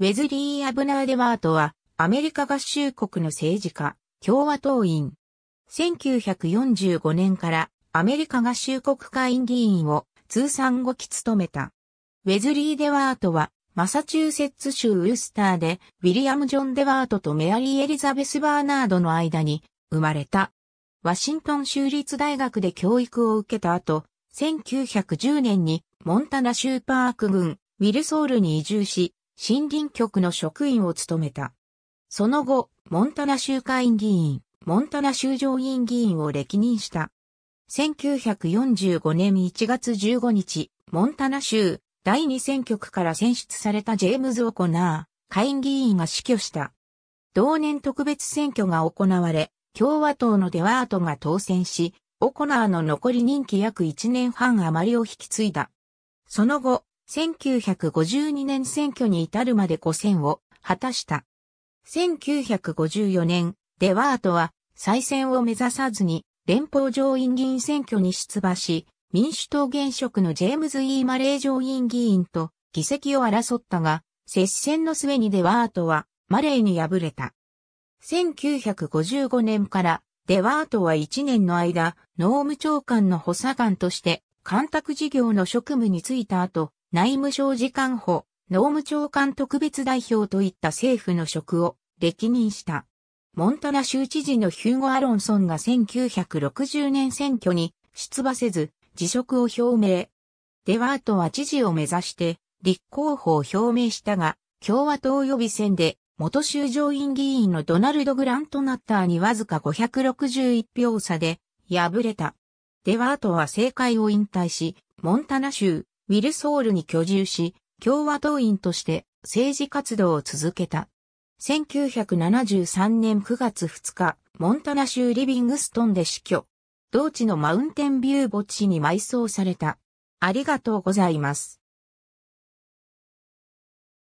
ウェズリー・アブナーデワートは、アメリカ合衆国の政治家、共和党員。1945年からアメリカ合衆国会議員を通算5期務めた。ウェズリー・デワートは、マサチューセッツ州ウルスターで、ウィリアム・ジョン・デワートとメアリー・エリザベス・バーナードの間に生まれた。ワシントン州立大学で教育を受けた後、1910年にモンタナ州パーク郡ウィルソールに移住し、森林局の職員を務めた。その後、モンタナ州会員議員、モンタナ州上院議員を歴任した。1945年1月15日、モンタナ州第2選挙区から選出されたジェームズ・オコナー、下院議員が死去した。同年特別選挙が行われ、共和党のデワートが当選し、オコナーの残り任期約1年半余りを引き継いだ。その後、1952年選挙に至るまで5選を果たした。1954年、デワートは再選を目指さずに連邦上院議員選挙に出馬し、民主党現職のジェームズ・ E・ マレー上院議員と議席を争ったが、接戦の末にデワートはマレーに敗れた。1955年からデワートは1年の間、農務長官の補佐官として、干拓事業の職務に就いた後、内務省次官補、農務長官特別代表といった政府の職を歴任した。モンタナ州知事のヒューゴ・アロンソンが1960年選挙に出馬せず辞職を表明。デワートは知事を目指して立候補を表明したが、共和党予備選で元州上院議員のドナルド・グラント・ナッターにわずか561票差で敗れた。デワートは政界を引退し、モンタナ州ウィルソールに居住し、共和党員として政治活動を続けた。1973年9月2日、モンタナ州リビングストンで死去。同地のマウンテンビュー墓地に埋葬された。ありがとうございます。